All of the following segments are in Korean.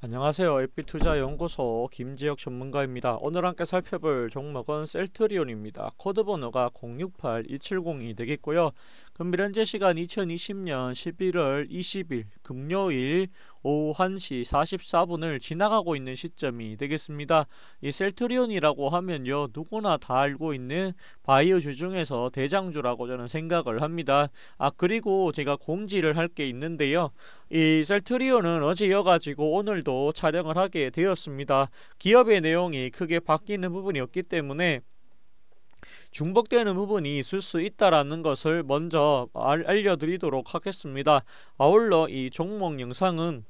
안녕하세요. 에피투자연구소 김지혁 전문가입니다. 오늘 함께 살펴볼 종목은 셀트리온입니다. 코드 번호가 068270이 되겠고요. 금일 현재 시간 2020년 11월 20일 금요일 오후 1시 44분을 지나가고 있는 시점이 되겠습니다. 이 셀트리온이라고 하면요. 누구나 다 알고 있는 바이오주 중에서 대장주라고 저는 생각을 합니다. 아 그리고 제가 공지를 할 게 있는데요. 이 셀트리온은 어제 이어가지고 오늘도 촬영을 하게 되었습니다. 기업의 내용이 크게 바뀌는 부분이 없기 때문에 중복되는 부분이 있을 수있다라 것을 먼저 알려드리도록 하겠습니다. 아울러 이 종목 영상은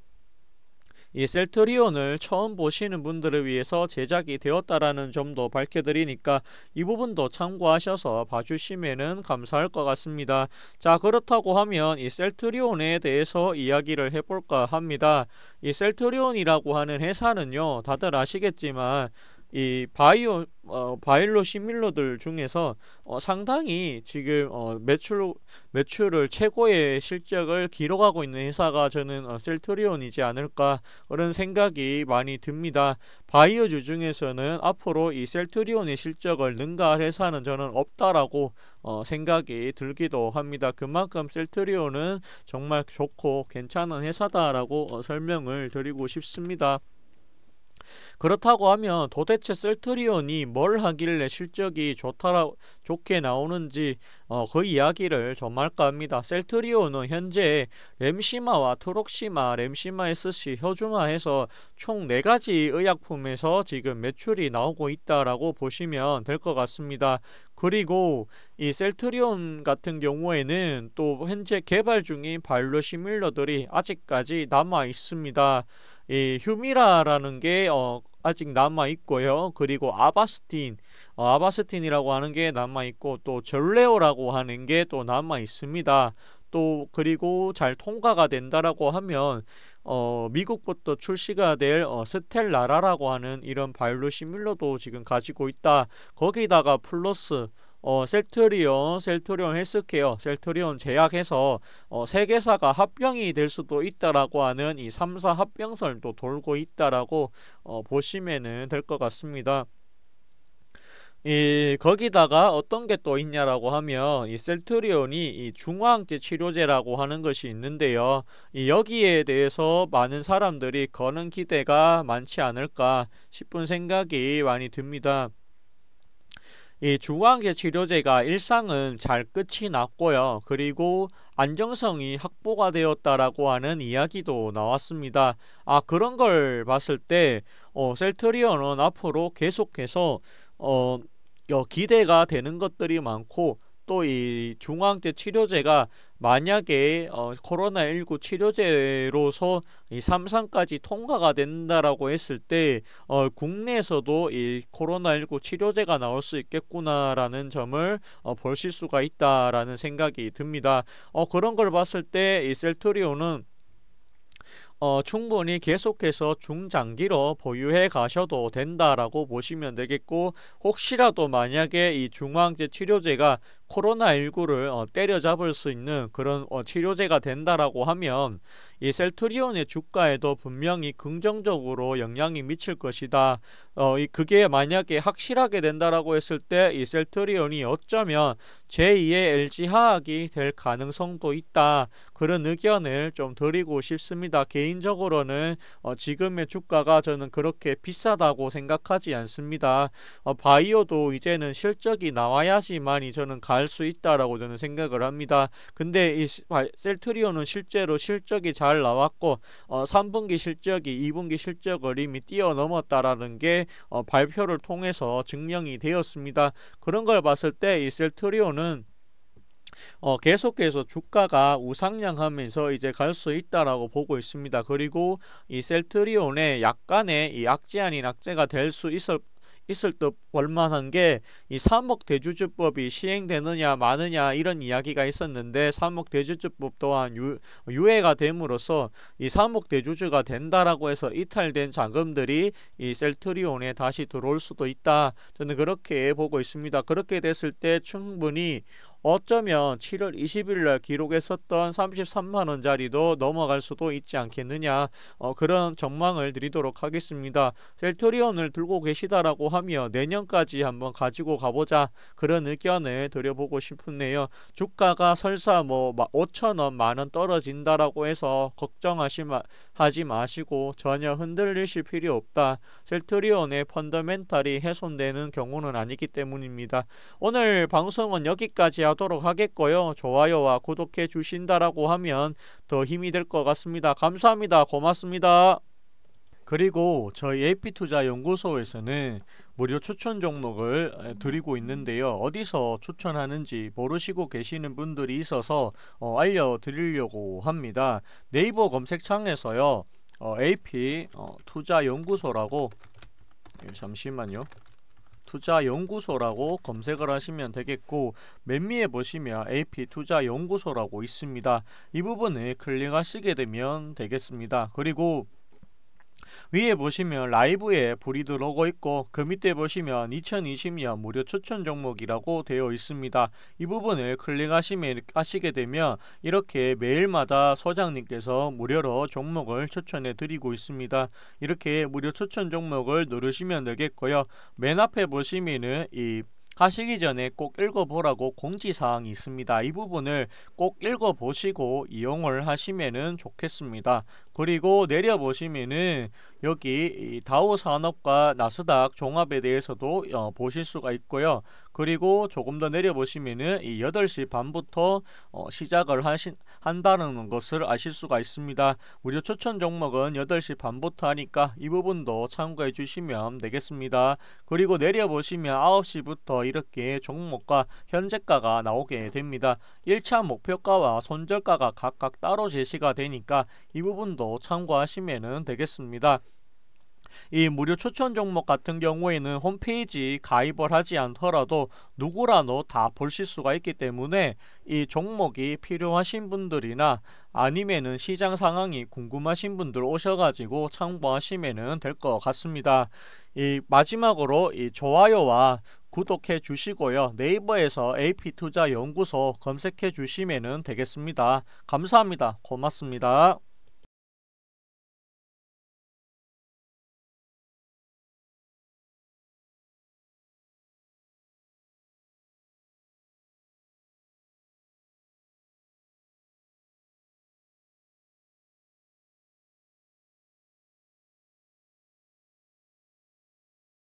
이 셀트리온을 처음 보시는 분들을 위해서 제작이 되었다라는 점도 밝혀드리니까 이 부분도 참고하셔서 봐주시면 감사할 것 같습니다. 자 그렇다고 하면 이 셀트리온에 대해서 이야기를 해볼까 합니다. 이 셀트리온이라고 하는 회사는요 다들 아시겠지만 이 바이오 어, 바일로 시밀러들 중에서 어, 상당히 지금 어, 매출 매출을 최고의 실적을 기록하고 있는 회사가 저는 어, 셀트리온이지 않을까 그런 생각이 많이 듭니다. 바이오주 중에서는 앞으로 이 셀트리온의 실적을 능가할 회사는 저는 없다라고 어, 생각이 들기도 합니다. 그만큼 셀트리온은 정말 좋고 괜찮은 회사다라고 어, 설명을 드리고 싶습니다. 그렇다고 하면 도대체 셀트리온이 뭘 하길래 실적이 좋다라 좋게 나오는지 어, 그 이야기를 좀 할까 합니다. 셀트리온은 현재 램시마와 트록시마, 램시마 SC, 효주마에서 총 네가지 의약품에서 지금 매출이 나오고 있다라고 보시면 될 것 같습니다. 그리고 이 셀트리온 같은 경우에는 또 현재 개발 중인 발이로 시밀러들이 아직까지 남아 있습니다. 이 휴미라라는 게 어, 아직 남아 있고요. 그리고 아바스틴, 어, 아바스틴이라고 하는 게 남아 있고 또 절레오라고 하는 게 또 남아 있습니다. 또 그리고 잘 통과가 된다라고 하면 어, 미국부터 출시가 될 어, 스텔라라라고 하는 이런 바이올로 시밀러도 지금 가지고 있다. 거기다가 플러스 어, 셀트리온, 셀트리온 헬스케어, 셀트리온 제약에서 어, 세 개사가 합병이 될 수도 있다라고 하는 이 3사 합병설도 돌고 있다라고 어, 보시면될 것 같습니다. 이 거기다가 어떤 게 또 있냐라고 하면 이 셀트리온이 이 중화항체 치료제라고 하는 것이 있는데요. 이 여기에 대해서 많은 사람들이 거는 기대가 많지 않을까 싶은 생각이 많이 듭니다. 이 중환계 치료제가 일상은 잘 끝이 났고요. 그리고 안정성이 확보가 되었다라고 하는 이야기도 나왔습니다. 아 그런 걸 봤을 때 어, 셀트리온은 앞으로 계속해서 어, 어, 기대가 되는 것들이 많고 또이 중앙제 치료제가 만약에 어, 코로나19 치료제로서 이 삼상까지 통과가 된다라고 했을 때 어, 국내에서도 이 코로나19 치료제가 나올 수 있겠구나라는 점을 어, 보실 수가 있다라는 생각이 듭니다. 어, 그런 걸 봤을 때 이 셀트리온은 어, 충분히 계속해서 중장기로 보유해 가셔도 된다라고 보시면 되겠고 혹시라도 만약에 이중앙항 치료제가 코로나19를 어, 때려잡을 수 있는 그런 어, 치료제가 된다라고 하면 이 셀트리온의 주가에도 분명히 긍정적으로 영향이 미칠 것이다. 어, 이 그게 만약에 확실하게 된다라고 했을 때 이 셀트리온이 어쩌면 제2의 LG 하학이 될 가능성도 있다. 그런 의견을 좀 드리고 싶습니다. 개인적으로는 어, 지금의 주가가 저는 그렇게 비싸다고 생각하지 않습니다. 어, 바이오도 이제는 실적이 나와야지만이 저는 갈 수 있다라고 저는 생각을 합니다. 근데 이 셀트리온은 실제로 실적이 잘잘 나왔고 어, 3분기 실적이 2분기 실적을 이미 뛰어넘었다라는 게 어, 발표를 통해서 증명이 되었습니다. 그런 걸 봤을 때 이 셀트리온은 어, 계속해서 주가가 우상향하면서 이제 갈 수 있다라고 보고 있습니다. 그리고 이 셀트리온에 약간의 이 악재안이 낙제가 될 수 있을 있을 듯 월만한 게이 사목대주주법이 시행되느냐 마느냐 이런 이야기가 있었는데 사목대주주법 또한 유, 유해가 됨으로써 이 사목대주주가 된다라고 해서 이탈된 자금들이 이 셀트리온에 다시 들어올 수도 있다 저는 그렇게 보고 있습니다 그렇게 됐을 때 충분히 어쩌면 7월 20일 날 기록했었던 33만 원짜리도 넘어갈 수도 있지 않겠느냐 어, 그런 전망을 드리도록 하겠습니다. 셀토리온을 들고 계시다라고 하며 내년까지 한번 가지고 가보자 그런 의견을 드려보고 싶네요. 주가가 설사 뭐 5천 원, 만원 떨어진다라고 해서 걱정하시면 하지 마시고 전혀 흔들리실 필요 없다. 셀트리온의 펀더멘탈이 훼손되는 경우는 아니기 때문입니다. 오늘 방송은 여기까지 하도록 하겠고요. 좋아요와 구독해 주신다라고 하면 더 힘이 될 것 같습니다. 감사합니다. 고맙습니다. 그리고 저희 AP투자연구소에서는 무료 추천 종목을 드리고 있는데요. 어디서 추천하는지 모르시고 계시는 분들이 있어서 어, 알려드리려고 합니다. 네이버 검색창에서요. 어, AP 어, 투자연구소라고 예, 잠시만요. 투자연구소라고 검색을 하시면 되겠고 맨 위에 보시면 AP 투자연구소라고 있습니다. 이 부분을 클릭하시게 되면 되겠습니다. 그리고 위에 보시면 라이브에 불이 들어오고 있고 그 밑에 보시면 2020년 무료 추천 종목이라고 되어 있습니다. 이 부분을 클릭하시게 되면 이렇게 매일마다 소장님께서 무료로 종목을 추천해 드리고 있습니다. 이렇게 무료 추천 종목을 누르시면 되겠고요. 맨 앞에 보시면이 하시기 전에 꼭 읽어보라고 공지사항이 있습니다. 이 부분을 꼭 읽어보시고 이용을 하시면 좋겠습니다. 그리고 내려보시면 여기 다우 산업과 나스닥 종합에 대해서도 어, 보실 수가 있고요. 그리고 조금 더내려보시면이 8시 반부터 어, 시작을 하신, 한다는 것을 아실 수가 있습니다. 우료 추천 종목은 8시 반부터 하니까 이 부분도 참고해 주시면 되겠습니다. 그리고 내려보시면 9시부터 이렇게 종목과 현재가가 나오게 됩니다. 1차 목표가와 손절가가 각각 따로 제시가 되니까 이 부분도 참고하시면 되겠습니다. 이 무료 추천 종목 같은 경우에는 홈페이지 가입을 하지 않더라도 누구라도 다 보실 수가 있기 때문에 이 종목이 필요하신 분들이나 아니면은 시장 상황이 궁금하신 분들 오셔가지고 참고하시면 될 것 같습니다. 이 마지막으로 이 좋아요와 구독해 주시고요. 네이버에서 AP투자연구소 검색해 주시면 되겠습니다. 감사합니다. 고맙습니다.